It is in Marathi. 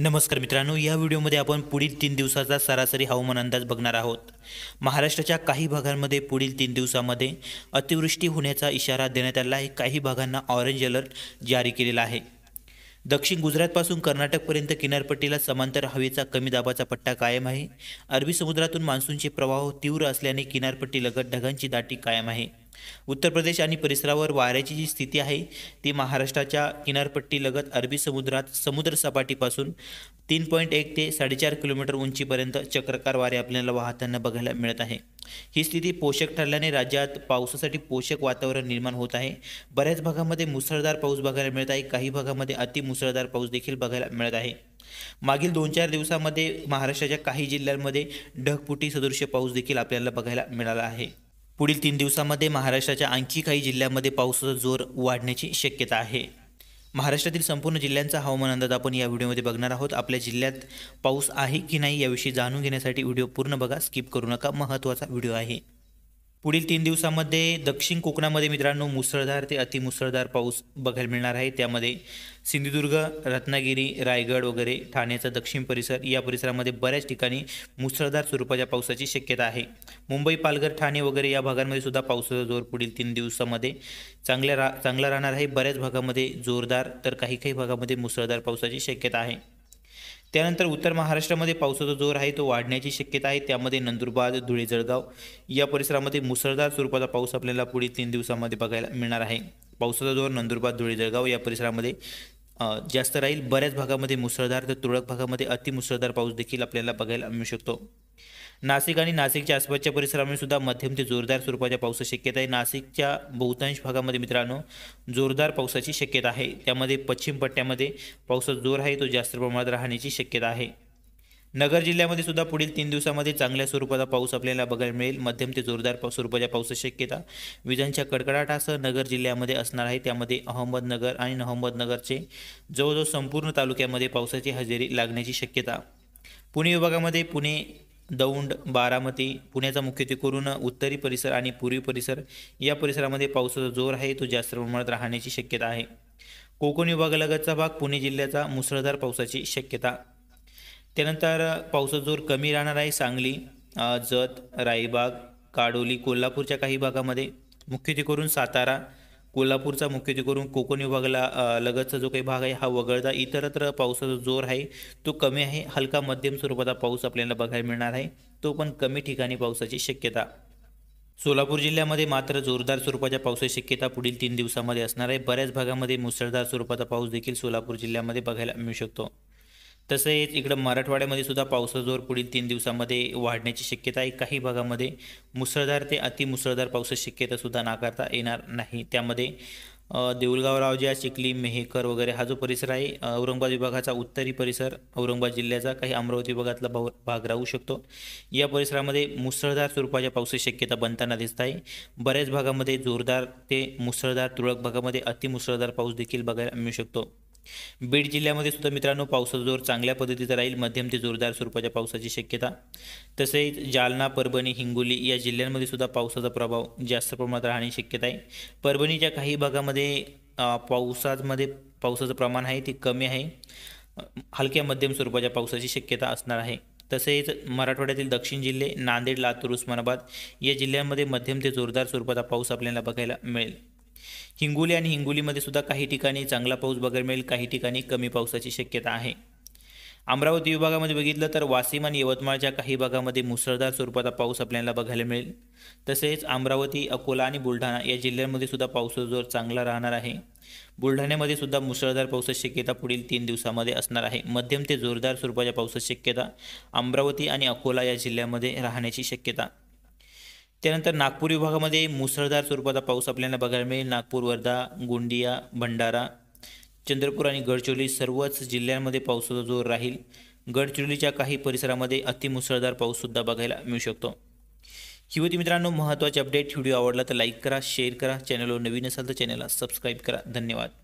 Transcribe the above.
नमस्कार मित्रांनो या व्हिडिओमध्ये आपण पुढील तीन दिवसाचा सरासरी हवामान अंदाज बघणार आहोत महाराष्ट्राच्या काही भागांमध्ये पुढील तीन दिवसामध्ये अतिवृष्टी होण्याचा इशारा देण्यात आला आहे काही भागांना ऑरेंज अलर्ट जारी केलेला आहे दक्षिण गुजरातपासून कर्नाटकपर्यंत किनारपट्टीला समांतर हवेचा कमी दाबाचा पट्टा कायम आहे अरबी समुद्रातून मान्सूनचे प्रवाह तीव्र असल्याने किनारपट्टीलगत ढगांची दाटी कायम आहे उत्तर प्रदेश आणि परिसरावर वाऱ्याची जी स्थिती आहे ती महाराष्ट्राच्या किनारपट्टीलगत अरबी समुद्रात समुद्र सपाटीपासून तीन पॉईंट एक ते साडेचार किलोमीटर उंचीपर्यंत चक्रकार वारे आपल्याला वाहताना बघायला मिळत आहे ही स्थिती पोषक ठरल्याने राज्यात पावसासाठी पोषक वातावरण निर्माण होत आहे बऱ्याच भागामध्ये मुसळधार पाऊस बघायला मिळत आहे काही भागामध्ये अतिमुसळधार पाऊस देखील बघायला मिळत आहे मागील दोन चार दिवसामध्ये महाराष्ट्राच्या काही जिल्ह्यांमध्ये ढगपुटी सदृश्य पाऊस देखील आपल्याला बघायला मिळाला आहे पुढील तीन दिवसामध्ये महाराष्ट्राच्या आणखी काही जिल्ह्यांमध्ये पावसाचा जोर वाढण्याची शक्यता आहे महाराष्ट्रातील संपूर्ण जिल्ह्यांचा हवामान अंदाज आपण या व्हिडिओमध्ये बघणार आहोत आपल्या जिल्ह्यात पाऊस आहे की नाही याविषयी जाणून घेण्यासाठी व्हिडिओ पूर्ण बघा स्किप करू नका महत्त्वाचा व्हिडिओ आहे पुढील तीन दिवसामध्ये दक्षिण कोकणामध्ये मित्रांनो मुसळधार ते अतिमुसळधार पाऊस बघायला मिळणार आहे त्यामध्ये सिंधुदुर्ग रत्नागिरी रायगड वगैरे ठाण्याचा दक्षिण परिसर या परिसरामध्ये बऱ्याच ठिकाणी मुसळधार स्वरूपाच्या पावसाची शक्यता आहे मुंबई पालघर ठाणे वगैरे या भागांमध्ये सुद्धा पावसाचा जोर पुढील तीन दिवसामध्ये चांगल्या रा चांगला राहणार आहे बऱ्याच भागामध्ये जोरदार तर काही काही भागामध्ये मुसळधार पावसाची शक्यता आहे त्यानंतर उत्तर महाराष्ट्रामध्ये पावसाचा जोर आहे तो वाढण्याची शक्यता आहे त्यामध्ये नंदुरबार धुळे जळगाव या परिसरामध्ये मुसळधार स्वरूपाचा पाऊस आपल्याला पुढील तीन दिवसामध्ये बघायला मिळणार आहे पावसाचा जोर नंदुरबार धुळे जळगाव या परिसरामध्ये जास्त राहील बऱ्याच भागामध्ये मुसळधार तर तुरळक भागामध्ये अतिमुसळधार पाऊस देखील आपल्याला बघायला मिळू शकतो नाशिक आणि नाशिकच्या आसपासच्या परिसरामध्ये सुद्धा मध्यम ते जोरदार स्वरूपाच्या पावसाची शक्यता आहे नाशिकच्या बहुतांश भागामध्ये मित्रांनो जोरदार पावसाची शक्यता आहे त्यामध्ये पश्चिम पट्ट्यामध्ये पावसाचा जोर आहे तो जास्त प्रमाणात राहण्याची शक्यता आहे नगर जिल्ह्यामध्ये सुद्धा पुढील तीन दिवसामध्ये चांगल्या स्वरूपाचा पाऊस आपल्याला बघायला मिळेल मध्यम ते जोरदार स्वरूपाच्या पावसाची शक्यता विजांच्या कडकडाटासह नगर जिल्ह्यामध्ये असणार आहे त्यामध्ये अहमदनगर आणि अहमदनगरचे जवळजवळ संपूर्ण तालुक्यामध्ये पावसाची हजेरी लागण्याची शक्यता पुणे विभागामध्ये पुणे दौंड बारामती पुण्याचा मुख्यत्वे करून उत्तरी परिसर आणि पूर्वी परिसर या परिसरामध्ये पावसाचा जोर आहे तो जास्त प्रमाणात राहण्याची शक्यता आहे कोकण विभागालगतचा भाग पुणे जिल्ह्याचा मुसळधार पावसाची शक्यता त्यानंतर पावसाचा जोर कमी राहणार आहे सांगली जत रायबाग काडोली कोल्हापूरच्या काही भागामध्ये मुख्यत्वे करून सातारा कोल्हापूरचा मुख्यत्वे करून कोकण विभागाला लगतचा जो काही भाग आहे हा वगळता इतरत्र पावसाचा जोर आहे तो कमी आहे हलका मध्यम स्वरूपाचा पाऊस आपल्याला बघायला मिळणार आहे तो पण कमी ठिकाणी पावसाची शक्यता सोलापूर जिल्ह्यामध्ये मात्र जोरदार स्वरूपाच्या पावसाची शक्यता पुढील तीन दिवसामध्ये असणार आहे बऱ्याच भागामध्ये मुसळधार स्वरूपाचा पाऊस देखील सोलापूर जिल्ह्यामध्ये बघायला मिळू शकतो तसेच इकडं मराठवाड्यामध्ये सुद्धा पावसाचा जोर पुढील तीन दिवसामध्ये वाढण्याची शक्यता आहे काही भागामध्ये मुसळधार ते अतिमुसळधार पावसाची शक्यतासुद्धा नाकारता येणार नाही त्यामध्ये देऊळगाव रावजा चिखली मेहेकर वगैरे हा जो परिसर आहे औरंगाबाद विभागाचा उत्तरी परिसर औरंगाबाद जिल्ह्याचा काही अमरावती विभागातला भाग राहू शकतो या परिसरामध्ये मुसळधार स्वरूपाच्या पावसाची शक्यता बनताना दिसत आहे बऱ्याच भागामध्ये जोरदार ते मुसळधार तुरळक भागामध्ये अतिमुसळधार पाऊस देखील बघायला मिळू शकतो बीड जिल्ह्यामध्ये सुद्धा मित्रांनो पावसाचा जोर चांगल्या पद्धतीचा राहील मध्यम ते जोरदार स्वरूपाच्या पावसाची शक्यता तसेच जालना परभणी हिंगोली या जिल्ह्यांमध्ये सुद्धा पावसाचा प्रभाव जास्त प्रमाणात राहण्याची शक्यता आहे परभणीच्या काही भागामध्ये पावसामध्ये पावसाचं प्रमाण आहे ते कमी आहे हलक्या मध्यम स्वरूपाच्या पावसाची शक्यता असणार आहे तसेच मराठवाड्यातील दक्षिण जिल्हे नांदेड लातूर उस्मानाबाद या जिल्ह्यांमध्ये मध्यम ते जोरदार स्वरूपाचा पाऊस आपल्याला बघायला मिळेल हिंगोली आणि हिंगोलीमध्ये सुद्धा काही ठिकाणी चांगला पाऊस बघायला मिळेल काही ठिकाणी कमी पावसाची शक्यता आहे अमरावती विभागामध्ये बघितलं तर वाशिम आणि यवतमाळच्या काही भागामध्ये मुसळधार स्वरूपाचा पाऊस आपल्याला बघायला मिळेल तसेच अमरावती अकोला आणि बुलढाणा या जिल्ह्यांमध्ये सुद्धा पावसाचा जोर चांगला राहणार आहे बुलढाण्यामध्ये सुद्धा मुसळधार पावसाची शक्यता पुढील तीन दिवसामध्ये असणार आहे मध्यम ते जोरदार स्वरूपाच्या पावसाची शक्यता अमरावती आणि अकोला या जिल्ह्यामध्ये राहण्याची शक्यता त्यानंतर नागपूर विभागामध्ये मुसळधार स्वरूपाचा पाऊस आपल्याला बघायला मिळेल नागपूर वर्धा गोंदिया भंडारा चंद्रपूर आणि गडचिरोली सर्वच जिल्ह्यांमध्ये पावसाचा जोर राहील गडचिरोलीच्या काही परिसरामध्ये अतिमुसळधार पाऊससुद्धा बघायला मिळू शकतो युवती मित्रांनो महत्त्वाचे अपडेट व्हिडिओ आवडला तर लाईक करा शेअर करा चॅनलवर नवीन असाल तर चॅनलला सबस्क्राईब करा धन्यवाद